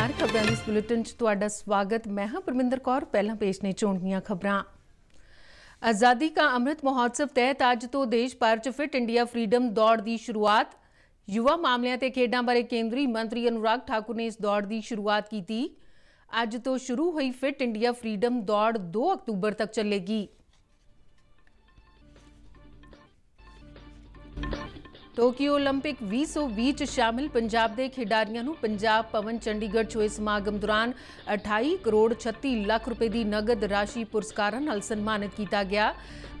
ਨਮਸਕਾਰ ਖਬਰਾਂ ਇਸ ਬੁਲੇਟਿਨ 'ਚ ਤੁਹਾਡਾ ਸਵਾਗਤ ਮੈਂ ਹਾਂ ਪਰਮਿੰਦਰ ਕੌਰ ਪਹਿਲਾਂ ਪੇਸ਼ ਨੇ ਚੋਣੀਆਂ ਖਬਰਾਂ ਆਜ਼ਾਦੀ ਕਾ ਅੰਮ੍ਰਿਤ ਮਹੋਤਸਵ ਤਹਿਤ ਅੱਜ ਤੋਂ ਦੇਸ਼ ਭਰ 'ਚ ਫਿਟ ਇੰਡੀਆ ਫਰੀडम ਦੌੜ ਦੀ ਸ਼ੁਰੂਆਤ ਯੁਵਾ ਮਾਮਲਿਆਂ ਤੇ ਖੇਡਾਂ ਬਾਰੇ ਕੇਂਦਰੀ ਮੰਤਰੀ ਅਨੁਰਾਗ ਠਾਕੁਰ ਨੇ ਇਸ ਦੌੜ ਦੀ ਸ਼ੁਰੂਆਤ ਕੀਤੀ ਅੱਜ ਤੋਂ ਸ਼ੁਰੂ ਹੋਈ ਫਿਟ ਇੰਡੀਆ ਫਰੀडम ਦੌੜ 2 ਅਕਤੂਬਰ ਤੱਕ ਚੱਲੇਗੀ ਟੋਕੀਓ 올림픽 2020 ਚ ਸ਼ਾਮਿਲ ਪੰਜਾਬ ਦੇ ਖਿਡਾਰੀਆਂ ਨੂੰ ਪੰਜਾਬ ਪਵਨ ਚੰਡੀਗੜ੍ਹ ਚ ਹੋਏ ਸਮਾਗਮ ਦੌਰਾਨ 28 ਕਰੋੜ 36 ਲੱਖ ਰੁਪਏ ਦੀ ਨਗਦ ਰਾਸ਼ੀ ਪੁਰਸਕਾਰਾਂ ਨਾਲ ਸਨਮਾਨਿਤ ਕੀਤਾ ਗਿਆ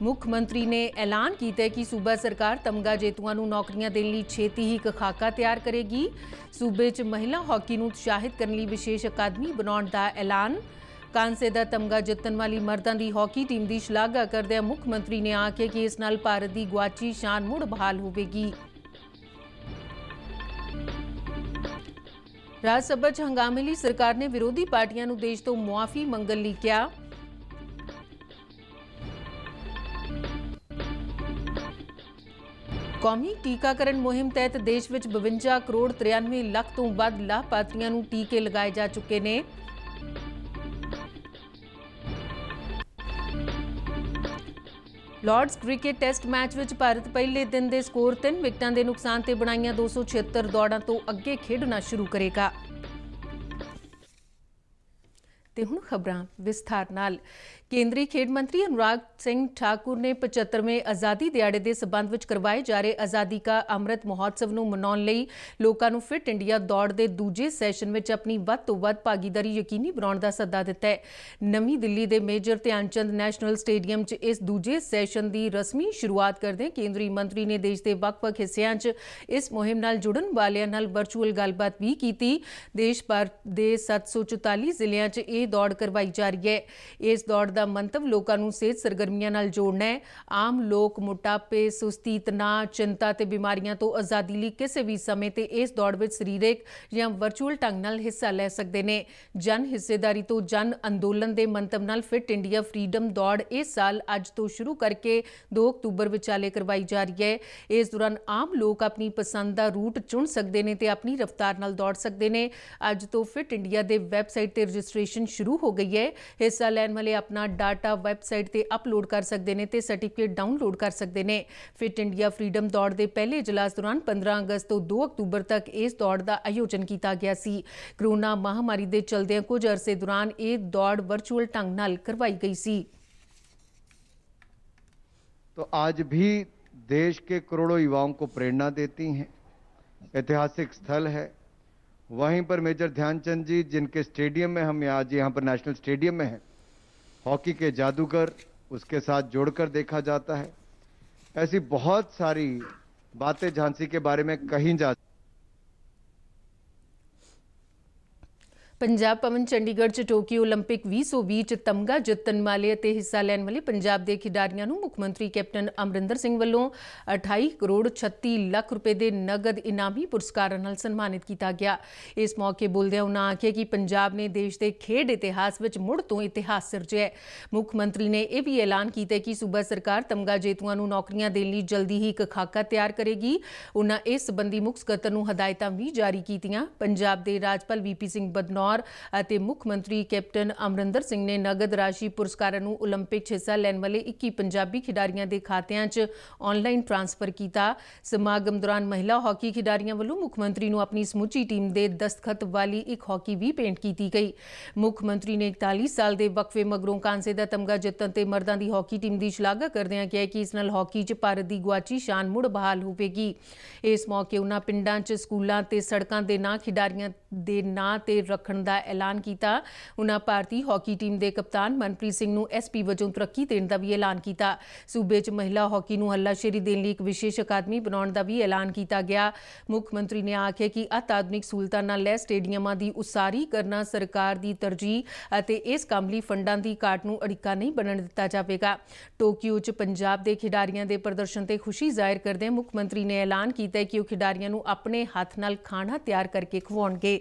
ਮੁੱਖ ਮੰਤਰੀ ਨੇ ਐਲਾਨ ਕੀਤਾ ਕਿ ਸੂਬਾ ਸਰਕਾਰ ਤਮਗਾ ਜੇਤੂਆਂ ਨੂੰ ਨੌਕਰੀਆਂ ਦੇਣ ਲਈ ਛੇਤੀ ਹੀ ਇੱਕ ਖਾਕਾ ਤਿਆਰ ਕਰੇਗੀ ਸੂਬੇ 'ਚ ਮਹਿਲਾ ਹਾਕੀ ਨੂੰ ਉਤਸ਼ਾਹਿਤ ਕਰਨ ਲਈ ਵਿਸ਼ੇਸ਼ ਅਕਾਦਮੀ ਬਣਾਉਣ ਦਾ ਐਲਾਨ ਕਾਂਸੇ ਦਾ ਤਮਗਾ ਜਿੱਤਣ ਵਾਲੀ ਮਰਦਾਂ ਦੀ ਹਾਕੀ ਟੀਮ ਦੀ ਸ਼ਲਾਘਾ ਕਰਦੇ ਮੁੱਖ ਮੰਤਰੀ ਨੇ ਆਖਿਆ ਕਿ ਇਸ ਨਾਲ ਭਾਰਤ ਦੀ ਗਵਾਚੀ ਸ਼ਾਨ ਮੁੜ ਬਹਾਲ ਹੋਵੇਗੀ ਰਾਜ ਸਭਾ 'ਚ ਹੰਗਾਮੇ ਲਈ ਸਰਕਾਰ ਨੇ ਵਿਰੋਧੀ ਪਾਰਟੀਆਂ ਨੂੰ ਦੇਸ਼ ਤੋਂ ਮੁਆਫੀ ਮੰਗਣ ਲਈ ਕਿਹਾ ਕੌਮੀ ਟੀਕਾਕਰਨ ਮੁਹਿੰਮ ਤਹਿਤ ਦੇਸ਼ ਵਿੱਚ 52 ਕਰੋੜ 93 ਲੱਖ ਤੋਂ ਵੱਧ ਲਾਭਪਾਤਰੀਆਂ ਨੂੰ ਟੀਕੇ ਲਗਾਏ ਜਾ ਚੁੱਕੇ ਨੇ ਲਾਰਡਸ ਕ੍ਰਿਕਟ ਟੈਸਟ ਮੈਚ ਵਿੱਚ ਭਾਰਤ ਪਹਿਲੇ ਦਿਨ ਦੇ ਸਕੋਰ 3 ਵਿਕਟਾਂ ਦੇ ਨੁਕਸਾਨ ਤੇ ਬਣਾਈਆਂ 276 ਦੌੜਾਂ ਤੋਂ ਅੱਗੇ ਖੇਡਣਾ ਸ਼ੁਰੂ ਕਰੇਗਾ ਤੇ ਹੁਣ ਖਬਰਾਂ ਵਿਸਥਾਰ ਨਾਲ ਕੇਂਦਰੀ ਖੇਡ ਮੰਤਰੀ ਅਨੁਰਾਗ ਸਿੰਘ ਠਾਕੁਰ ਨੇ 75ਵੇਂ ਆਜ਼ਾਦੀ ਦਿਹਾੜੇ ਦੇ ਸਬੰਧ ਵਿੱਚ ਕਰਵਾਏ ਜਾ ਰਹੇ ਆਜ਼ਾਦੀ ਕਾ ਅੰਮ੍ਰਿਤ ਮਹੋਤਸਵ ਨੂੰ ਮਨਾਉਣ ਲਈ ਲੋਕਾਂ ਨੂੰ ਫਿਟ ਇੰਡੀਆ ਦੌੜ ਦੇ ਦੂਜੇ ਸੈਸ਼ਨ ਵਿੱਚ ਆਪਣੀ ਵੱਧ ਤੋਂ ਵੱਧ ਭਾਗੀਦਾਰੀ ਯਕੀਨੀ ਬਣਾਉਣ ਦਾ ਸੱਦਾ ਦਿੱਤਾ ਹੈ ਨਵੀਂ ਦਿੱਲੀ ਦੇ ਮੇਜਰ ਧਿਆਨਚੰਦ ਨੈਸ਼ਨਲ ਸਟੇਡੀਅਮ 'ਚ ਇਸ ਦੂਜੇ ਸੈਸ਼ਨ ਦੀ ਰਸਮੀ ਸ਼ੁਰੂਆਤ ਕਰਦੇ ਕੇਂਦਰੀ ਮੰਤਰੀ ਨੇ ਦੇਸ਼ ਦੇ ਵੱਖ-ਵੱਖ ਹਿੱਸਿਆਂ 'ਚ ਇਸ ਮੁਹਿੰਮ ਨਾਲ ਜੁੜਨ ਵਾਲਿਆਂ ਨਾਲ ਵਰਚੁਅਲ ਗੱਲਬਾਤ ਵੀ ਕੀਤੀ ਦੇਸ਼ ਭਰ ਦੇ 744 ਜ਼ਿਲ੍ਹਿਆਂ 'ਚ ਇਹ ਦੌੜ ਕਰਵਾਈ ਜਾ ਰਹੀ ਹੈ ਇਸ ਦੌੜ ਦਾ ਮੰਤਵ ਲੋਕਾਂ ਨੂੰ ਸਿਹਤ ਸਰਗਰਮੀਆਂ ਨਾਲ ਜੋੜਨਾ ਹੈ ਆਮ ਲੋਕ ਮੋਟਾਪੇ ਸੁਸਤੀ ਤਨਾ ਚਿੰਤਾ ਤੇ ਬਿਮਾਰੀਆਂ ਤੋਂ ਆਜ਼ਾਦੀ ਲਈ ਕਿਸੇ ਵੀ ਸਮੇਂ ਤੇ ਇਸ ਦੌੜ ਵਿੱਚ ਸਰੀਰਕ ਜਾਂ ਵਰਚੁਅਲ ਢੰਗ ਨਾਲ ਹਿੱਸਾ ਲੈ ਸਕਦੇ ਨੇ ਜਨ ਹਿੱਸੇਦਾਰੀ ਤੋਂ ਜਨ ਅੰਦੋਲਨ ਦੇ ਮੰਤਵ ਨਾਲ ਫਿਟ ਇੰਡੀਆ ਫਰੀडम ਦੌੜ ਇਸ ਸਾਲ ਅੱਜ ਤੋਂ ਸ਼ੁਰੂ ਕਰਕੇ 2 ਅਕਤੂਬਰ ਵਿਚਾਲੇ ਕਰਵਾਈ ਜਾ ਰਹੀ ਹੈ ਇਸ ਦੌਰਾਨ ਆਮ ਲੋਕ ਆਪਣੀ ਪਸੰਦ ਦਾ ਰੂਟ ਚੁਣ ਸਕਦੇ ਨੇ ਤੇ ਆਪਣੀ ਰਫ਼ਤਾਰ ਨਾਲ ਦੌੜ ਸਕਦੇ ਨੇ ਅੱਜ ਤੋਂ ਫਿਟ ਇੰਡੀਆ ਦੇ ਵੈਬਸਾਈਟ ਤੇ ਰਜਿਸਟ੍ਰੇਸ਼ਨ ਸ਼ੁਰੂ ਹੋ ਗਈ ਹੈ ਹਿੱਸਾ ਲੈਣ ਵਾਲੇ ਆਪਣਾ डाटा वैबसाइट से अपलोड कर सकते हैं सर्टिफिकेट डाउनलोड कर सकते हैं फिट इंडिया फ्रीडम दौड़ के पहले इजलास दौरान पंद्रह अगस्त तो दो अक्तूबर तक इस दौड़ का आयोजन किया गया कोरोना महामारी के चलद कुछ अरसे दौरान यह दौड़ वर्चुअल ढंग करवाई गई सी तो आज भी देश के करोड़ों युवाओं को प्रेरणा देती हैं ऐतिहासिक स्थल है वहीं पर मेजर ध्यानचंद जी जिनके स्टेडियम में हम आज यहाँ पर नेशनल स्टेडियम में हैं हॉकी के जादूगर उसके साथ जोड़कर देखा जाता है ऐसी बहुत सारी बातें झांसी के बारे में कहीं जाती ਪੰਜਾਬ ਪਵਨ ਚੰਡੀਗੜ੍ਹ 'ਚ ਟੋਕੀਓ 올림픽 2020 'ਚ ਤਮਗਾ ਜਿੱਤਣ ਵਾਲੇ ਅਤੇ ਹਿੱਸਾ ਲੈਣ ਵਾਲੇ ਪੰਜਾਬ ਦੇ ਖਿਡਾਰੀਆਂ ਨੂੰ ਮੁੱਖ ਮੰਤਰੀ ਕੈਪਟਨ ਅਮਰਿੰਦਰ ਸਿੰਘ ਵੱਲੋਂ 28 ਕਰੋੜ 36 ਲੱਖ ਰੁਪਏ ਦੇ ਨਗਦ ਇਨਾਮੀ ਪੁਰਸਕਾਰ ਨਾਲ ਸਨਮਾਨਿਤ ਕੀਤਾ ਗਿਆ ਇਸ ਮੌਕੇ ਬੋਲਦਿਆਂ ਉਨ੍ਹਾਂ ਆਖਿਆ ਕਿ ਪੰਜਾਬ ਨੇ ਦੇਸ਼ ਦੇ ਖੇਡ ਇਤਿਹਾਸ ਵਿੱਚ ਮੁੜ ਤੋਂ ਇਤਿਹਾਸ ਸਿਰਜਿਆ ਹੈ ਮੁੱਖ ਮੰਤਰੀ ਨੇ ਇਹ ਵੀ ਐਲਾਨ ਕੀਤਾ ਕਿ ਸੂਬਾ ਸਰਕਾਰ ਤਮਗਾ ਜੇਤੂਆਂ ਨੂੰ ਨੌਕਰੀਆਂ ਦੇਣ ਲਈ ਜਲਦੀ ਹੀ ਇੱਕ ਖਾਕਾ ਤਿਆਰ ਕਰੇਗੀ ਉਨ੍ਹਾਂ ਇਸ ਸੰਬੰਧੀ ਮੁੱਖ ਸਕੱਤਰ ਨੂੰ ਹਦਾਇਤਾਂ ਵੀ ਜਾਰੀ ਕੀਤੀਆਂ ਪੰਜਾਬ ਦੇ ਰਾਜਪਾਲ ਵੀਪੀ ਸਿੰਘ ਬਦਨੌਰ ਕੌਰ ਅਤੇ ਮੁੱਖ ਮੰਤਰੀ ਕੈਪਟਨ ਅਮਰਿੰਦਰ ਸਿੰਘ ਨੇ ਨਗਦ ਰਾਸ਼ੀ ਪੁਰਸਕਾਰਾਂ ਨੂੰ 올림픽 'ਚ ਹਿੱਸਾ ਲੈਣ ਵਾਲੇ 21 ਪੰਜਾਬੀ ਖਿਡਾਰੀਆਂ ਦੇ ਖਾਤਿਆਂ 'ਚ ਆਨਲਾਈਨ ਟ੍ਰਾਂਸਫਰ ਕੀਤਾ ਸਮਾਗਮ ਦੌਰਾਨ ਮਹਿਲਾ ਹਾਕੀ ਖਿਡਾਰੀਆਂ ਵੱਲੋਂ ਮੁੱਖ ਮੰਤਰੀ ਨੂੰ ਆਪਣੀ ਸਮੁੱਚੀ ਟੀਮ ਦੇ ਦਸਤਖਤ ਵਾਲੀ ਇੱਕ ਹਾਕੀ ਵੀ ਪੇਂਟ ਕੀਤੀ ਗਈ ਮੁੱਖ ਮੰਤਰੀ ਨੇ 41 ਸਾਲ ਦੇ ਵਕਫੇ ਮਗਰੋਂ ਕਾਂਸੇ ਦਾ ਤਮਗਾ ਜਿੱਤਣ ਤੇ ਮਰਦਾਂ ਦੀ ਹਾਕੀ ਟੀਮ ਦੀ ਸ਼ਲਾਘਾ ਕਰਦਿਆਂ ਕਿਹਾ ਕਿ ਇਸ ਨਾਲ ਹਾਕੀ 'ਚ ਭਾਰਤ ਦੀ ਗੁਆਚੀ ਸ਼ਾਨ ਮੁੜ ਬਹਾਲ ਹੋਵੇਗੀ ਇਸ ਮੌਕੇ ਉਹਨਾਂ ਪਿੰਡਾਂ 'ਚ ਸਕੂਲਾਂ ਤੇ ਸੜਕਾਂ ਦੇ ਨਾਂ ਖਿਡਾਰੀਆਂ ਦੇ ਨਾਂ ਤੇ ਰੱਖਣ ਦਾ ਐਲਾਨ ਕੀਤਾ ਉਹਨਾਂ ਭਾਰਤੀ ਹਾਕੀ ਟੀਮ ਦੇ ਕਪਤਾਨ ਮਨਪ੍ਰੀਤ ਸਿੰਘ ਨੂੰ ਐਸਪੀ ਵਜੋਂ ਤਰੱਕੀ ਦੇਣ ਦਾ ਵੀ ਐਲਾਨ ਕੀਤਾ ਸੂਬੇ 'ਚ ਮਹਿਲਾ ਹਾਕੀ ਨੂੰ ਹੱਲਾਸ਼ੇਰੀ ਦੇਣ ਲਈ ਇੱਕ ਵਿਸ਼ੇਸ਼ ਅਕਾਦਮੀ ਬਣਾਉਣ ਦਾ ਵੀ ਐਲਾਨ ਕੀਤਾ ਗਿਆ ਮੁੱਖ ਮੰਤਰੀ ਨੇ ਆਖਿਆ ਕਿ ਆਧੁਨਿਕ ਸਹੂਲਤਾਂ ਨਾਲ ਲੈ ਸਟੇਡੀਅਮਾਂ ਦੀ ਉਸਾਰੀ ਕਰਨਾ ਸਰਕਾਰ ਦੀ ਤਰਜੀਹ ਅਤੇ ਇਸ ਕੰਮ ਲਈ ਫੰਡਾਂ ਦੀ ਘਾਟ ਨੂੰ ਅੜਿੱਕਾ ਨਹੀਂ ਬਣਨ ਦਿੱਤਾ ਜਾਵੇਗਾ ਟੋਕੀਓ 'ਚ ਪੰਜਾਬ ਦੇ ਖਿਡਾਰੀਆਂ ਦੇ ਪ੍ਰਦਰਸ਼ਨ ਤੇ ਖੁਸ਼ੀ ਜ਼ਾਹਿਰ ਕਰਦੇ ਮੁੱਖ ਮੰਤਰੀ ਨੇ ਐਲਾਨ ਕੀਤਾ ਕਿ ਉਹ ਖਿਡਾਰੀਆਂ ਨੂੰ ਆਪਣੇ ਹੱਥ ਨਾਲ ਖਾਣਾ ਤਿਆਰ ਕਰਕੇ ਖਵਾਉਣਗੇ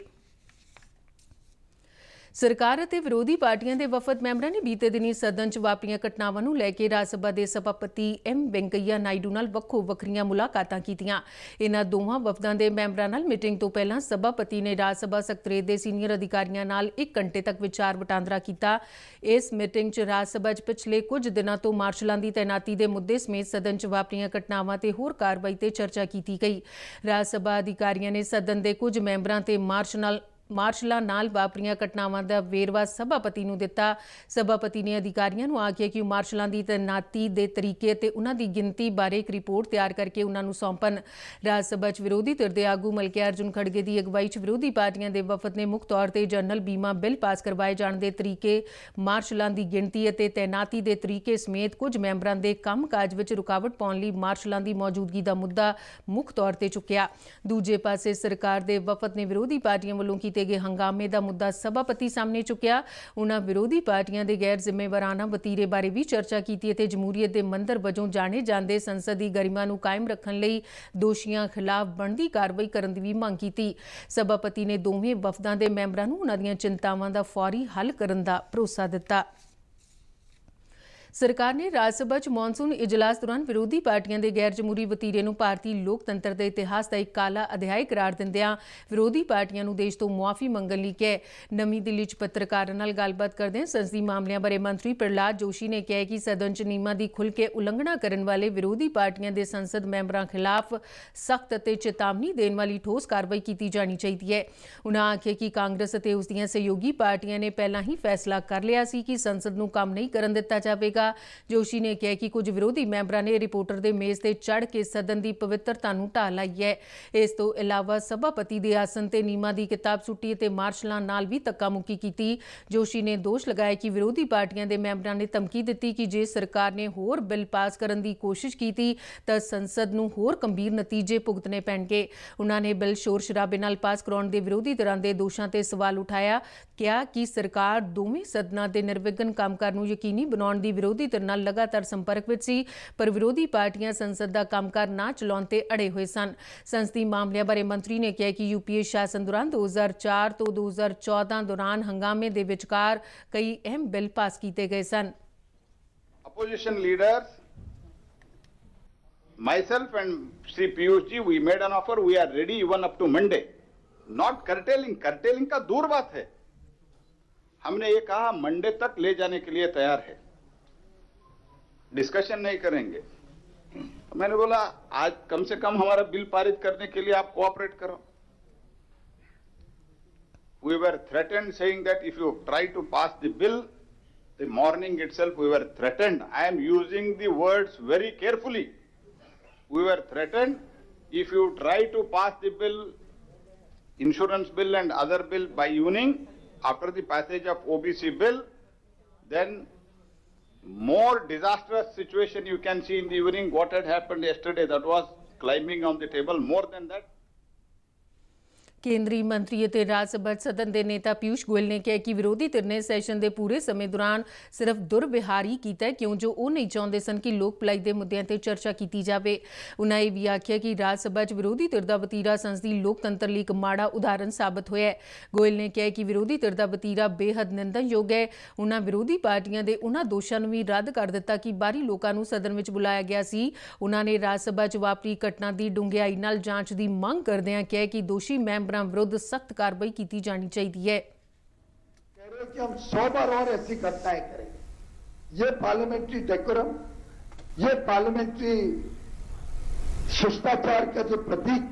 ਸਰਕਾਰ ਅਤੇ ਵਿਰੋਧੀ ਪਾਰਟੀਆਂ ਦੇ ਵਫਦ ਮੈਂਬਰਾਂ ਨੇ ਬੀਤੇ ਦਿਨੀ ਸਦਨ 'ਚ ਵਾਪਰੀਆਂ ਘਟਨਾਵਾਂ ਨੂੰ ਲੈ ਕੇ ਰਾਜ ਸਭਾ ਦੇ ਸਭਾਪਤੀ ਐਮ ਵੈਂਕਈਆ ਨਾਇਡੂ ਨਾਲ ਵੱਖੋ ਵੱਖਰੀਆਂ ਮੁਲਾਕਾਤਾਂ ਕੀਤੀਆਂ ਇਹਨਾਂ ਦੋਵਾਂ ਵਫਦਾਂ ਦੇ ਮੈਂਬਰਾਂ ਨਾਲ ਮੀਟਿੰਗ ਤੋਂ ਪਹਿਲਾਂ ਸਭਾਪਤੀ ਨੇ ਰਾਜ ਸਭਾ ਸਕੱਤਰੇਤ ਦੇ ਸੀਨੀਅਰ ਅਧਿਕਾਰੀਆਂ ਨਾਲ 1 ਘੰਟੇ ਤੱਕ ਵਿਚਾਰ ਵਟਾਂਦਰਾ ਕੀਤਾ ਇਸ ਮੀਟਿੰਗ 'ਚ ਰਾਜ ਸਭਾ 'ਚ ਪਿਛਲੇ ਕੁਝ ਦਿਨਾਂ ਤੋਂ ਮਾਰਸ਼ਲਾਂ ਦੀ ਤਾਇਨਾਤੀ ਦੇ ਮੁੱਦੇ ਸਮੇਤ ਸਦਨ 'ਚ ਵਾਪਰੀਆਂ ਘਟਨਾਵਾਂ ਤੇ ਹੋਰ ਕਾਰਵਾਈ ਤੇ ਚਰਚਾ ਕੀਤੀ ਗਈ ਰਾਜ ਸਭਾ ਅਧਿਕਾਰੀਆਂ ਨੇ ਸਦਨ ਦੇ ਕੁਝ ਮੈਂਬਰਾਂ ਤੇ ਮਾਰਸ਼ਲ ਮਾਰਸ਼ਲਾਂ ਨਾਲ ਵਾਪਰੀਆਂ ਘਟਨਾਵਾਂ ਦਾ ਵੇਰਵਾ ਸਭਾਪਤੀ ਨੂੰ ਦਿੱਤਾ ਸਭਾਪਤੀ ਨੇ ਅਧਿਕਾਰੀਆਂ ਨੂੰ ਆਖਿਆ ਕਿ ਮਾਰਸ਼ਲਾਂ ਦੀ ਤੈਨਾਤੀ ਦੇ ਤਰੀਕੇ ਤੇ ਉਹਨਾਂ ਦੀ ਗਿਣਤੀ ਬਾਰੇ ਇੱਕ ਰਿਪੋਰਟ ਤਿਆਰ ਕਰਕੇ ਉਹਨਾਂ ਨੂੰ ਸੌਂਪਣ ਰਾਜ ਸਭਾ 'ਚ ਵਿਰੋਧੀ ਧਿਰ ਦੇ ਆਗੂ ਮਲਕੇ ਅਰਜੁਨ ਖੜਗੇ ਦੀ ਅਗਵਾਈ 'ਚ ਵਿਰੋਧੀ ਪਾਰਟੀਆਂ ਦੇ ਵਫਦ ਨੇ ਮੁੱਖ ਤੌਰ ਤੇ ਜਨਰਲ ਬੀਮਾ ਬਿੱਲ ਪਾਸ ਕਰਵਾਏ ਜਾਣ ਦੇ ਤਰੀਕੇ ਮਾਰਸ਼ਲਾਂ ਦੀ ਗਿਣਤੀ ਅਤੇ ਤੈਨਾਤੀ ਦੇ ਤਰੀਕੇ ਸਮੇਤ ਕੁਝ ਮੈਂਬਰਾਂ ਦੇ ਕੰਮਕਾਜ ਵਿੱਚ ਰੁਕਾਵਟ ਪਾਉਣ ਲਈ ਮਾਰਸ਼ਲਾਂ ਦੀ ਮੌਜੂਦਗੀ ਦਾ ਮੁੱਦਾ ਮੁੱਖ ਤੌਰ ਤੇ ਚੁੱਕਿਆ ਦੂਜੇ ਪਾਸੇ ਸਰਕਾਰ ਦੇ ਵਫਦ ਨੇ ਵਿਰੋਧੀ ਪਾਰਟੀਆਂ ਵੱਲੋਂ ਕੀਤੇ ਕੀਤੇ ਗਏ ਹੰਗਾਮੇ ਦਾ ਮੁੱਦਾ ਸਭਾਪਤੀ ਸਾਹਮਣੇ ਚੁੱਕਿਆ ਉਹਨਾਂ ਵਿਰੋਧੀ ਪਾਰਟੀਆਂ ਦੇ ਗੈਰ ਜ਼ਿੰਮੇਵਾਰਾਨਾ ਵਤੀਰੇ ਬਾਰੇ ਵੀ ਚਰਚਾ ਕੀਤੀ ਅਤੇ ਜਮਹੂਰੀਅਤ ਦੇ ਮੰਦਰ ਵਜੋਂ ਜਾਣੇ ਜਾਂਦੇ ਸੰਸਦੀ ਗਰਿਮਾ ਨੂੰ ਕਾਇਮ ਰੱਖਣ ਲਈ ਦੋਸ਼ੀਆਂ ਖਿਲਾਫ ਬਣਦੀ ਕਾਰਵਾਈ ਕਰਨ ਦੀ ਵੀ ਮੰਗ ਕੀਤੀ ਸਭਾਪਤੀ ਨੇ ਦੋਵੇਂ ਵਫਦਾਂ ਦੇ ਮੈਂਬਰਾਂ ਨੂੰ ਉਹਨਾਂ ਦੀਆਂ ਚਿੰਤਾਵਾਂ ਦਾ ਫੌਰੀ ਹੱਲ ਕਰਨ ਦਾ ਭਰੋਸਾ ਦਿੱਤਾ ਸਰਕਾਰ ਨੇ ਰਾਜ ਸਭਾ 'ਚ ਮੌਨਸੂਨ ਇਜਲਾਸ ਦੌਰਾਨ ਵਿਰੋਧੀ ਪਾਰਟੀਆਂ ਦੇ ਗੈਰ ਜਮਹੂਰੀ ਵਤੀਰੇ ਨੂੰ ਭਾਰਤੀ ਲੋਕਤੰਤਰ ਦੇ ਇਤਿਹਾਸ ਦਾ ਇੱਕ ਕਾਲਾ ਅਧਿਆਇ ਕਰਾਰ ਦਿੰਦਿਆਂ ਵਿਰੋਧੀ ਪਾਰਟੀਆਂ ਨੂੰ ਦੇਸ਼ ਤੋਂ ਮੁਆਫੀ ਮੰਗਣ ਲਈ ਕਿਹਾ ਨਵੀਂ ਦਿੱਲੀ 'ਚ ਪੱਤਰਕਾਰਾਂ ਨਾਲ ਗੱਲਬਾਤ ਕਰਦੇ ਸੰਸਦੀ ਮਾਮਲਿਆਂ ਬਾਰੇ ਮੰਤਰੀ ਪ੍ਰਹਲਾਦ ਜੋਸ਼ੀ ਨੇ ਕਿਹਾ ਕਿ ਸਦਨ 'ਚ ਨਿਯਮਾਂ ਦੀ ਖੁੱਲ ਕੇ ਉਲੰਘਣਾ ਕਰਨ ਵਾਲੇ ਵਿਰੋਧੀ ਪਾਰਟੀਆਂ ਦੇ ਸੰਸਦ ਮੈਂਬਰਾਂ ਖਿਲਾਫ ਸਖਤ ਅਤੇ ਚੇਤਾਵਨੀ ਦੇਣ ਵਾਲੀ ਠੋਸ ਕਾਰਵਾਈ ਕੀਤੀ ਜਾਣੀ ਚਾਹੀਦੀ ਹੈ ਉਨ੍ਹਾਂ ਆਖਿਆ ਕਿ ਕਾਂਗਰਸ ਅਤੇ ਉਸ ਦੀਆਂ ਸਹਿਯੋਗੀ ਪਾਰਟੀਆਂ ਨੇ ਪਹਿਲਾਂ ਹੀ ਫੈਸਲਾ ਕਰ ਲਿਆ ਸੀ ਕਿ ਸੰਸਦ ਨੂੰ ਕੰਮ ਨਹੀਂ ਕਰਨ ਦਿੱਤਾ ਜਾਵੇਗਾ ਕੀਤਾ ਜੋਸ਼ੀ ਨੇ ਕਿਹਾ ਕਿ ਕੁਝ ਵਿਰੋਧੀ ਮੈਂਬਰਾਂ ਨੇ ਰਿਪੋਰਟਰ ਦੇ ਮੇਜ਼ ਤੇ ਚੜ ਕੇ ਸਦਨ ਦੀ ਪਵਿੱਤਰਤਾ ਨੂੰ ਢਾਹ ਲਈ ਹੈ ਇਸ ਤੋਂ ਇਲਾਵਾ ਸਭਾਪਤੀ ਦੇ ਆਸਨ ਤੇ ਨੀਮਾ ਦੀ ਕਿਤਾਬ ਸੁੱਟੀ ਤੇ ਮਾਰਸ਼ਲਾਂ ਨਾਲ ਵੀ ਤੱਕਾਮੁੱਕੀ ਕੀਤੀ ਜੋਸ਼ੀ ਨੇ ਦੋਸ਼ ਲਗਾਇਆ ਕਿ ਵਿਰੋਧੀ ਪਾਰਟੀਆਂ ਦੇ ਮੈਂਬਰਾਂ ਨੇ ਧਮਕੀ ਦਿੱਤੀ ਕਿ ਜੇ ਸਰਕਾਰ ਨੇ ਹੋਰ ਬਿੱਲ ਪਾਸ ਕਰਨ ਦੀ ਕੋਸ਼ਿਸ਼ ਕੀਤੀ ਤਾਂ ਸੰਸਦ ਨੂੰ ਹੋਰ ਗੰਭੀਰ ਨਤੀਜੇ ਭੁਗਤਣੇ ਪੈਣਗੇ ਉਹਨਾਂ ਨੇ ਬਿੱਲ ਸ਼ੋਰ ਸ਼ਰਾਬੇ ਨਾਲ ਪਾਸ ਕਰਾਉਣ ਦੇ ਵਿਰੋਧੀ ਧਿਰਾਂ ਦੇ ਦੋਸ਼ਾਂ ਤੇ ਸਵਾਲ ਉਠਾਇਆ ਕਿਹਾ ਕਿ ਸਰਕਾਰ ਦੋਵੇਂ ਸਦਨਾਂ ਦੇ ਨਿਰਵਿਘਨ ਕੰਮਕਾਰ ਨੂੰ ਯਕੀਨੀ ਬਣਾਉਣ ਦੀ ਵਿਰੋਧੀ ਧਿਰ ਨਾਲ ਲਗਾਤਾਰ ਸੰਪਰਕ ਵਿੱਚ ਸੀ ਪਰ ਵਿਰੋਧੀ ਪਾਰਟੀਆਂ ਸੰਸਦ ਦਾ ਕੰਮਕਾਰ ਨਾ ਚਲਾਉਣ ਤੇ ਅੜੇ ਹੋਏ ਸਨ ਸੰਸਦੀ ਮਾਮਲਿਆਂ ਬਾਰੇ ਮੰਤਰੀ ਨੇ ਕਿਹਾ ਕਿ ਯੂਪੀਏ ਸ਼ਾਸਨ ਦੌਰਾਨ 2004 ਤੋਂ 2014 ਦੌਰਾਨ ਹੰਗਾਮੇ ਦੇ ਵਿਚਕਾਰ ਕਈ ਅਹਿਮ ਬਿੱਲ ਪਾਸ ਕੀਤੇ ਗਏ ਸਨ opposition leaders, myself and Sri Piyush we made an offer. We are ready even up to Monday. Not curtailing. Curtailing का दूर बात है हमने ये कहा मंडे तक ले जाने के लिए तैयार है डिस्कशन नहीं करेंगे तो मैंने बोला आज कम से कम हमारा बिल पारित करने के लिए आप कोऑपरेट करो we were threaten saying that if you try to pass the bill the morning itself we were threaten I am using the words very carefully we were threaten if you try to pass the bill insurance bill and other bill by evening after the passage of OBC bill then more disastrous situation you can see in the evening, what had happened yesterday, that was climbing on the table, more than that, ਕੇਂਦਰੀ ਮੰਤਰੀ ਅਤੇ ਰਾਜ ਸਭਾ ਸਦਨ ਦੇ ਨੇਤਾ ਪਿਊਸ਼ ਗੋਇਲ ਨੇ ਕਿਹਾ ਕਿ ਵਿਰੋਧੀ ਧਿਰ ਨੇ ਸੈਸ਼ਨ ਦੇ ਪੂਰੇ ਸਮੇਂ ਦੌਰਾਨ ਸਿਰਫ ਦੁਰਵਿਹਾਰੀ ਕੀਤਾ ਕਿਉਂ ਜੋ ਉਹ ਨਹੀਂ ਚਾਹੁੰਦੇ ਸਨ ਕਿ ਲੋਕ ਭਲਾਈ ਦੇ ਮੁੱਦਿਆਂ ਤੇ ਚਰਚਾ ਕੀਤੀ ਜਾਵੇ ਉਹਨਾਂ ਇਹ ਵੀ ਆਖਿਆ ਕਿ ਰਾਜ ਸਭਾ 'ਚ ਵਿਰੋਧੀ ਧਿਰ ਦਾ ਵਤੀਰਾ ਸੰਸਦੀ ਲੋਕਤੰਤਰ ਲਈ ਇੱਕ ਮਾੜਾ ਉਦਾਹਰਨ ਸਾਬਤ ਹੋਇਆ ਗੋਇਲ ਨੇ ਕਿਹਾ ਕਿ ਵਿਰੋਧੀ ਧਿਰ ਦਾ ਵਤੀਰਾ ਬੇਹੱਦ ਨਿੰਦਣਯੋਗ ਹੈ ਉਹਨਾਂ ਵਿਰੋਧੀ ਪਾਰਟੀਆਂ ਦੇ ਉਹਨਾਂ ਦੋਸ਼ਾਂ ਨੂੰ ਵੀ ਰੱਦ ਕਰ ਦਿੱਤਾ ਕਿ ਬਾਹਰੀ ਲੋਕਾਂ ਨੂੰ ਸਦਨ ਵਿੱਚ ਬੁਲਾਇਆ ਗਿਆ ਸੀ ਉਹਨਾਂ ਨੇ ਰਾਜ ਸਭਾ 'ਚ ਵਾਪਰੀ ਘਟਨਾ ਦੀ ਡੂੰਘਾਈ ਨਾਲ ਜਾਂਚ ਦੀ ਮੰਗ ਕਰਦਿਆਂ ਕਿਹਾ ਕਿ ਦੋਸ਼ੀ ਮੈਂ ਰਹਿਬਰਾਂ ਵਿਰੁੱਧ ਸਖਤ ਕਾਰਵਾਈ ਕੀਤੀ ਜਾਣੀ ਚਾਹੀਦੀ ਹੈ शिष्टाचार का जो प्रतीक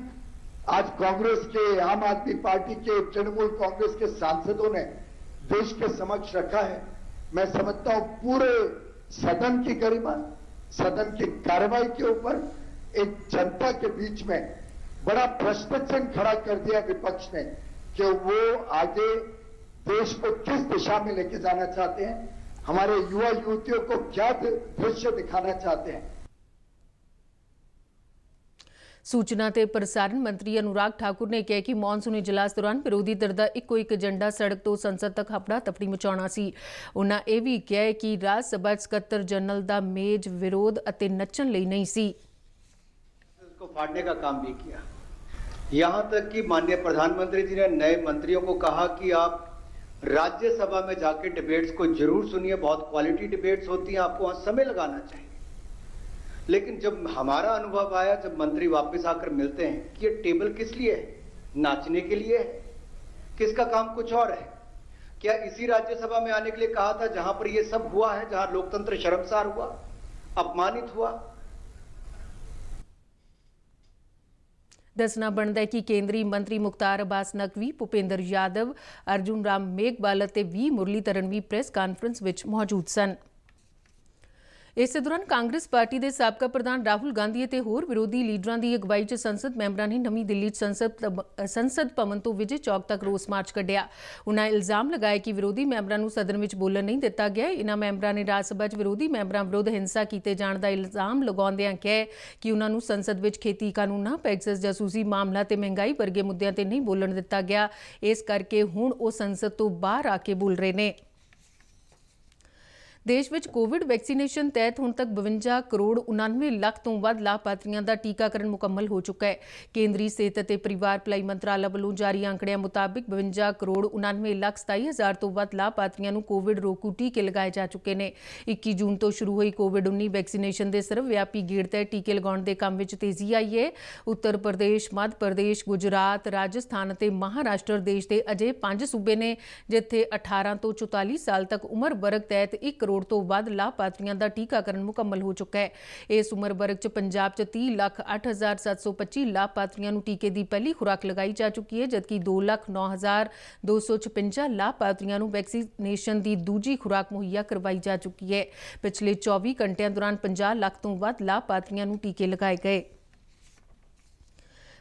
आज कांग्रेस के आम आदमी पार्टी के तृणमूल कांग्रेस के सांसदों ने देश के समक्ष रखा है मैं समझता हूं पूरे सदन की गरिमा सदन की कार्रवाई के ऊपर एक जनता के बीच में बड़ा प्रश्नचिन्ह खड़ा कर दिया विपक्ष ने कि वो आगे देश को किस दिशा में लेके जाना चाहते हैं हमारे युवा युवतियों को क्या दृश्य दिखाना चाहते हैं सूचना ते प्रसारण मंत्री अनुराग ठाकुर ने कहा कि ਮੌਨਸੂਨ ਇਜਲਾਸ ਦੌਰਾਨ ਵਿਰੋਧੀ ਧਿਰ ਦਾ ਇੱਕੋ ਇੱਕ ਏਜੰਡਾ ਸੜਕ ਤੋਂ ਸੰਸਦ ਤੱਕ ਹਪੜਾ ਤਪੜੀ ਮਚਾਉਣਾ ਸੀ ਉਹਨਾਂ ਇਹ ਵੀ ਕਿਹਾ ਕਿ ਰਾਜ ਸਭਾ ਸਕੱਤਰ ਜਨਰਲ ਦਾ ਮੇਜ ਵਿਰੋਧ ਅਤੇ ਨੱਚਣ ਲਈ ਨਹੀਂ ਸੀ ਇਸ ਨੂੰ ਫਾੜਨੇ ਦਾ ਕੰਮ ਵੀ ਕੀਤਾ यहाँ तक कि माननीय प्रधानमंत्री जी ने नए मंत्रियों को कहा कि आप राज्यसभा में जाके डिबेट्स को जरूर सुनिए बहुत क्वालिटी डिबेट्स होती हैं आपको वहाँ समय लगाना चाहिए लेकिन जब हमारा अनुभव आया जब मंत्री वापस आकर मिलते हैं कि ये टेबल किस लिए है नाचने के लिए है किसका काम कुछ और है क्या इसी राज्यसभा में आने के लिए कहा था जहां पर ये सब हुआ है जहां लोकतंत्र शर्मसार हुआ अपमानित हुआ ਦੱਸਣਾ ਬਣਦਾ ਹੈ ਕਿ ਕੇਂਦਰੀ ਮੰਤਰੀ ਮੁਖਤਾਰ ਅਬਾਸ ਨਕਵੀ ਭੁਪਿੰਦਰ ਯਾਦਵ ਅਰਜੁਨ ਰਾਮ ਮੇਗਵਾਲ ਅਤੇ ਵੀ ਮੁਰਲੀ ਤਰਨਵੀ ਪ੍ਰੈਸ ਕਾਨਫਰੰਸ ਵਿੱਚ ਮੌਜੂਦ ਸਨ ਇਸੇ ਦੌਰਾਨ ਕਾਂਗਰਸ ਪਾਰਟੀ ਦੇ ਸਾਬਕਾ ਪ੍ਰਧਾਨ ਰਾਹੁਲ ਗਾਂਧੀ ਅਤੇ ਹੋਰ ਵਿਰੋਧੀ ਲੀਡਰਾਂ ਦੀ ਅਗਵਾਈ 'ਚ ਸੰਸਦ ਮੈਂਬਰਾਂ ਨੇ ਨਵੀਂ ਦਿੱਲੀ 'ਚ ਸੰਸਦ ਸੰਸਦ ਭਵਨ ਤੋਂ ਵਿਜੇ ਚੌਕ ਤੱਕ ਰੋਸ ਮਾਰਚ ਕੱਢਿਆ ਉਹਨਾਂ ਇਲਜ਼ਾਮ ਲਗਾਇਆ ਕਿ ਵਿਰੋਧੀ ਮੈਂਬਰਾਂ ਨੂੰ ਸਦਨ ਵਿੱਚ ਬੋਲਣ ਨਹੀਂ ਦਿੱਤਾ ਗਿਆ ਇਹਨਾਂ ਮੈਂਬਰਾਂ ਨੇ ਰਾਜ ਸਭਾ 'ਚ ਵਿਰੋਧੀ ਮੈਂਬਰਾਂ ਵਿਰੁੱਧ ਹਿੰਸਾ ਕੀਤੇ ਜਾਣ ਦਾ ਇਲਜ਼ਾਮ ਲਗਾਉਂਦਿਆਂ ਕਿਹਾ ਕਿ ਉਹਨਾਂ ਨੂੰ ਸੰਸਦ ਵਿੱਚ ਖੇਤੀ ਕਾਨੂੰਨਾਂ ਪੈਕਸਸ ਜਾਸੂਸੀ ਮਾਮਲਾ ਤੇ ਮਹਿੰਗਾਈ ਵਰਗੇ ਮੁੱਦਿਆਂ ਤੇ ਨਹੀਂ ਬੋਲਣ ਦਿੱਤਾ ਗਿਆ ਇਸ ਕਰਕੇ ਹੁਣ ਉਹ ਸੰਸਦ ਤੋਂ ਬਾਹਰ ਆ ਕੇ ਬੋਲ ਰਹੇ ਨੇ ਦੇਸ਼ ਵਿੱਚ ਕੋਵਿਡ ਵੈਕਸੀਨੇਸ਼ਨ ਤਹਿਤ ਹੁਣ ਤੱਕ 52 ਕਰੋੜ 99 ਲੱਖ ਤੋਂ ਵੱਧ ਲਾਭਪਾਤਰੀਆਂ ਦਾ ਟੀਕਾਕਰਨ ਮੁਕੰਮਲ ਹੋ ਚੁੱਕਾ ਹੈ ਕੇਂਦਰੀ ਸਿਹਤ ਅਤੇ ਪਰਿਵਾਰ ਭਲਾਈ ਮੰਤਰਾਲਾ ਵੱਲੋਂ ਜਾਰੀ ਅੰਕੜਿਆਂ ਮੁਤਾਬਕ 52 ਕਰੋੜ 99 ਲੱਖ 27000 ਤੋਂ ਵੱਧ ਲਾਭਪਾਤਰੀਆਂ ਨੂੰ ਕੋਵਿਡ ਰੋਕੂ ਟੀਕੇ ਲਗਾਏ ਜਾ ਚੁੱਕੇ ਨੇ 21 ਜੂਨ ਤੋਂ ਸ਼ੁਰੂ ਹੋਈ ਕੋਵਿਡ-19 ਵੈਕਸੀਨੇਸ਼ਨ ਦੇ ਸਰਵ ਵਿਆਪੀ ਗੇੜ ਤੇ ਟੀਕੇ ਲਗਾਉਣ ਦੇ ਕੰਮ ਵਿੱਚ ਤੇਜ਼ੀ ਆਈ ਹੈ ਉੱਤਰ ਪ੍ਰਦੇਸ਼ ਮੱਧ ਪ੍ਰਦੇਸ਼ ਗੁਜਰਾਤ ਰਾਜਸਥਾਨ ਅਤੇ ਮਹਾਰਾਸ਼ਟਰ ਦੇਸ਼ ਦੇ ਅਜੇ 5 ਸੂਬੇ ਨੇ ਜਿੱਥੇ 18 ਤੋਂ 44 ਸਾਲ ਤੱਕ ਉਮਰ ਵਰਗ ਤਹਿਤ 1 ਕਰੋੜ ਕਰੋੜ ਤੋਂ ਵੱਧ ਲਾਭਪਾਤਰੀਆਂ ਦਾ ਟੀਕਾਕਰਨ ਮੁਕੰਮਲ ਹੋ ਚੁੱਕਾ ਹੈ ਇਸ ਉਮਰ ਵਰਗ 'ਚ ਪੰਜਾਬ 'ਚ 30 ਲੱਖ 8725 ਲਾਭਪਾਤਰੀਆਂ ਨੂੰ ਟੀਕੇ ਦੀ ਪਹਿਲੀ ਖੁਰਾਕ ਲਗਾਈ ਜਾ ਚੁੱਕੀ ਹੈ ਜਦਕਿ 2 ਲੱਖ 9256 ਲਾਭਪਾਤਰੀਆਂ ਨੂੰ ਵੈਕਸੀਨੇਸ਼ਨ ਦੀ ਦੂਜੀ ਖੁਰਾਕ ਮੁਹੱਈਆ ਕਰਵਾਈ ਜਾ ਚੁੱਕੀ ਹੈ ਪਿਛਲੇ 24 ਘੰਟਿਆਂ ਦੌਰਾਨ 50 ਲੱਖ ਤੋਂ ਵੱਧ ਲਾਭਪਾਤਰੀਆਂ ਨੂੰ ਟੀਕੇ ਲਗਾਏ ਗਏ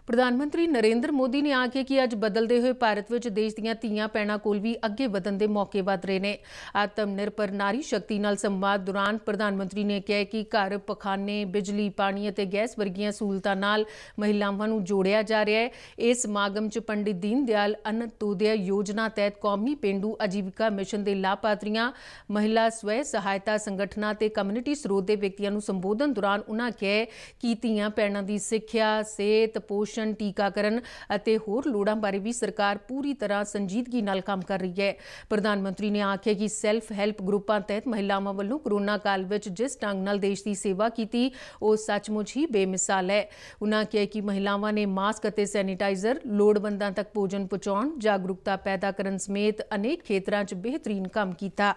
ਪ੍ਰਧਾਨ ਮੰਤਰੀ ਨਰਿੰਦਰ ਮੋਦੀ ਨੇ ਆਖਿਆ ਕਿ ਅੱਜ ਬਦਲਦੇ ਹੋਏ ਭਾਰਤ ਵਿੱਚ ਦੇਸ਼ ਦੀਆਂ ਧੀਆਂ ਪੈਣਾ ਕੋਲ ਵੀ ਅੱਗੇ ਵਧਣ ਦੇ ਮੌਕੇ ਵਧ ਰਹੇ ਨੇ ਆਤਮ ਨਿਰਭਰ ਨਾਰੀ ਸ਼ਕਤੀ ਨਾਲ ਸੰਵਾਦ ਦੌਰਾਨ ਪ੍ਰਧਾਨ ਮੰਤਰੀ ਨੇ ਕਿਹਾ ਕਿ ਘਰ ਪਖਾਨੇ ਬਿਜਲੀ ਪਾਣੀ ਅਤੇ ਗੈਸ ਵਰਗੀਆਂ ਸਹੂਲਤਾਂ ਨਾਲ ਮਹਿਲਾਵਾਂ ਨੂੰ ਜੋੜਿਆ ਜਾ ਰਿਹਾ ਹੈ ਇਸ ਸਮਾਗਮ 'ਚ ਪੰਡਿਤ ਦੀਨ ਦਿਆਲ ਅੰਤੋਦਿਆ ਯੋਜਨਾ ਤਹਿਤ ਕੌਮੀ ਪਿੰਡੂ ਆਜੀਵਿਕਾ ਮਿਸ਼ਨ ਦੇ ਲਾਭਪਾਤਰੀਆਂ ਮਹਿਲਾ ਸਵੈ ਸਹਾਇਤਾ ਸੰਗਠਨਾਂ ਤੇ ਕਮਿਊਨਿਟੀ ਸਰੋਤ ਦੇ ਵਿਅਕਤੀਆਂ ਨੂੰ ਸੰਬੋਧਨ ਦੌਰਾਨ ਉਨ੍ਹਾਂ ਕਿਹਾ ਕਿ ਧੀਆਂ ਪੈਣਾ ਦੀ ਸਿੱਖਿਆ ਸਿਹਤ ਪੋਸ਼ਣ ਵੈਕਸੀਨੇਸ਼ਨ ਟੀਕਾਕਰਨ ਅਤੇ ਹੋਰ ਲੋੜਾਂ ਬਾਰੇ ਵੀ ਸਰਕਾਰ ਪੂਰੀ ਤਰ੍ਹਾਂ ਸੰਜੀਦਗੀ ਨਾਲ ਕੰਮ ਕਰ ਰਹੀ ਹੈ ਪ੍ਰਧਾਨ ਮੰਤਰੀ ਨੇ ਆਖਿਆ ਕਿ ਸੈਲਫ ਹੈਲਪ ਗਰੁੱਪਾਂ ਤਹਿਤ ਮਹਿਲਾਵਾਂ ਵੱਲੋਂ ਕਰੋਨਾ ਕਾਲ ਵਿੱਚ ਜਿਸ ਢੰਗ ਨਾਲ ਦੇਸ਼ ਦੀ ਸੇਵਾ ਕੀਤੀ ਉਹ ਸੱਚਮੁੱਚ ਹੀ ਬੇਮਿਸਾਲ ਹੈ ਉਨ੍ਹਾਂ ਕਿਹਾ ਕਿ ਮਹਿਲਾਵਾਂ ਨੇ ਮਾਸਕ ਅਤੇ ਸੈਨੀਟਾਈਜ਼ਰ ਲੋੜਵੰਦਾਂ ਤੱਕ ਭੋਜਨ ਪਹੁੰਚਾਉਣ ਜਾਗਰੂਕਤਾ ਪੈਦਾ ਕਰਨ ਸਮੇਤ ਅਨੇਕ ਖੇਤਰਾਂ 'ਚ ਬਿਹਤਰੀਨ ਕੰਮ ਕੀਤਾ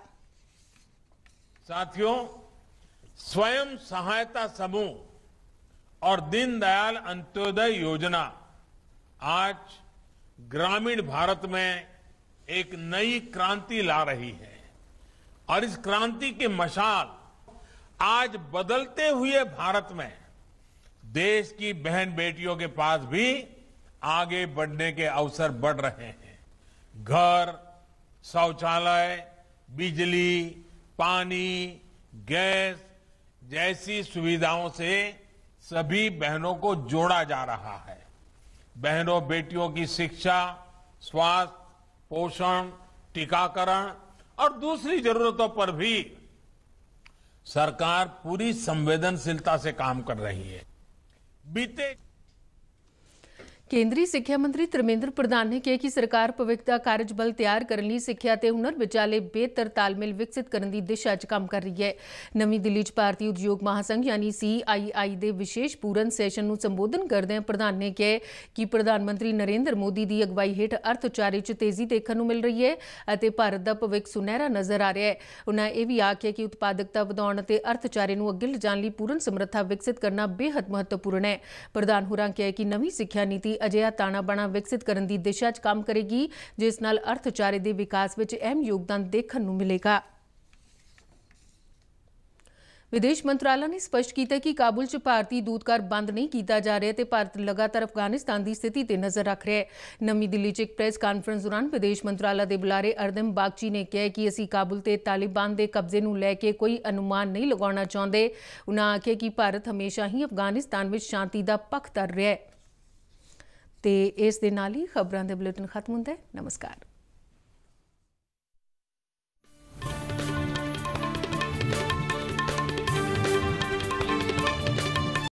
ਸਾਥੀਓ ਸਵੈਮ ਸਹਾਇਤਾ ਸਮੂਹ और दीनदयाल अंत्योदय योजना आज ग्रामीण भारत में एक नई क्रांति ला रही है और इस क्रांति की मशाल आज बदलते हुए भारत में देश की बहन बेटियों के पास भी आगे बढ़ने के अवसर बढ़ रहे हैं घर शौचालय बिजली पानी गैस जैसी सुविधाओं से सभी बहनों को जोड़ा जा रहा है बहनों बेटियों की शिक्षा स्वास्थ्य पोषण टीकाकरण और दूसरी जरूरतों पर भी सरकार पूरी संवेदनशीलता से काम कर रही है बीते ਕੇਂਦਰੀ ਸਿੱਖਿਆ ਮੰਤਰੀ ਧਰਮੇਂਦਰ ਪ੍ਰਧਾਨ ਨੇ ਕਿਹਾ ਕਿ ਸਰਕਾਰ ਭਵਿੱਖ ਦਾ ਕਾਰਜ ਬਲ ਤਿਆਰ ਕਰਨ ਲਈ ਸਿੱਖਿਆ ਤੇ ਹੁਨਰ ਵਿਚਾਲੇ ਬਿਹਤਰ ਤਾਲਮੇਲ ਵਿਕਸਿਤ ਕਰਨ ਦੀ ਦਿਸ਼ਾ 'ਚ ਕੰਮ ਕਰ ਰਹੀ ਹੈ ਨਵੀਂ ਦਿੱਲੀ 'ਚ ਭਾਰਤੀ ਉਦਯੋਗ ਮਹਾਸੰਘ ਯਾਨੀ ਸੀਆਈਆਈ ਦੇ ਵਿਸ਼ੇਸ਼ ਪੂਰਨ ਸੈਸ਼ਨ ਨੂੰ ਸੰਬੋਧਨ ਕਰਦਿਆਂ ਪ੍ਰਧਾਨ ਨੇ ਕਿਹਾ ਕਿ ਪ੍ਰਧਾਨ ਮੰਤਰੀ ਨਰਿੰਦਰ ਮੋਦੀ ਦੀ ਅਗਵਾਈ ਹੇਠ ਅਰਥਚਾਰੇ 'ਚ ਤੇਜ਼ੀ ਦੇਖਣ ਨੂੰ ਮਿਲ ਰਹੀ ਹੈ ਅਤੇ ਭਾਰਤ ਦਾ ਭਵਿੱਖ ਸੁਨਹਿਰਾ ਨਜ਼ਰ ਆ ਰਿਹਾ ਹੈ ਉਹਨਾਂ ਇਹ ਵੀ ਆਖਿਆ ਕਿ ਉਤਪਾਦਕਤਾ ਵਧਾਉਣ ਅਤੇ ਅਰਥਚਾਰੇ ਨੂੰ ਅੱਗੇ ਲਿਜਾਣ ਲਈ ਪੂਰਨ ਸਮਰੱਥਾ ਵਿਕਸਿਤ ਕਰਨਾ ਬੇਹੱਦ ਮਹੱਤਵਪੂਰਨ ਹੈ ਪ੍ਰਧਾਨ ਹੋਰਾਂ ਕਿਹਾ ਕਿ ਨਵੀਂ ਸਿੱਖਿਆ ਨੀਤੀ ਅਜਿਹਾ ਤਾਣਾ ਬਾਣਾ ਵਿਕਸਿਤ ਕਰਨ ਦੀ ਦਿਸ਼ਾ 'ਚ ਕੰਮ ਕਰੇਗੀ ਜਿਸ ਨਾਲ ਅਰਥਚਾਰੇ ਦੇ ਵਿਕਾਸ ਵਿੱਚ ਅਹਿਮ ਯੋਗਦਾਨ ਦੇਖਣ ਨੂੰ ਮਿਲੇਗਾ ਵਿਦੇਸ਼ ਮੰਤਰਾਲਾ ਨੇ ਸਪਸ਼ਟ ਕੀਤਾ ਕਿ ਕਾਬੁਲ 'ਚ ਭਾਰਤੀ ਦੂਤਕਾਰ ਬੰਦ ਨਹੀਂ ਕੀਤਾ ਜਾ ਰਿਹਾ ਤੇ ਭਾਰਤ ਲਗਾਤਾਰ ਅਫਗਾਨਿਸਤਾਨ ਦੀ ਸਥਿਤੀ ਤੇ ਨਜ਼ਰ ਰੱਖ ਰਿਹਾ ਹੈ। ਨਵੀਂ ਦਿੱਲੀ 'ਚ ਇੱਕ ਪ੍ਰੈਸ ਕਾਨਫਰੰਸ ਦੌਰਾਨ ਵਿਦੇਸ਼ ਮੰਤਰਾਲਾ ਦੇ ਬੁਲਾਰੇ ਅਰਦਮ ਬਾਗਚੀ ਨੇ ਕਿਹਾ ਕਿ ਅਸੀਂ ਕਾਬੁਲ ਤੇ ਤਾਲਿਬਾਨ ਦੇ ਕਬਜ਼ੇ ਨੂੰ ਲੈ ਕੇ ਕੋਈ ਅਨੁਮਾਨ ਨਹੀਂ ਲਗਾਉਣਾ ਚਾਹੁੰਦੇ। ਉਨ੍ਹਾਂ ਆਖਿਆ ਕਿ ਭਾਰਤ ਹਮੇਸ਼ਾ ਹੀ ਅਫਗਾਨਿਸਤਾਨ ਵਿੱਚ ਸ਼ਾਂਤੀ ਦਾ ਪੱਖ ਧਰ ਰਿਹਾ ਹੈ। ਤੇ ਇਸ ਦੇ ਨਾਲ ਹੀ ਖਬਰਾਂ ਦੇ ਬੁਲੇਟਿਨ ਖਤਮ ਹੁੰਦਾ ਹੈ ਨਮਸਕਾਰ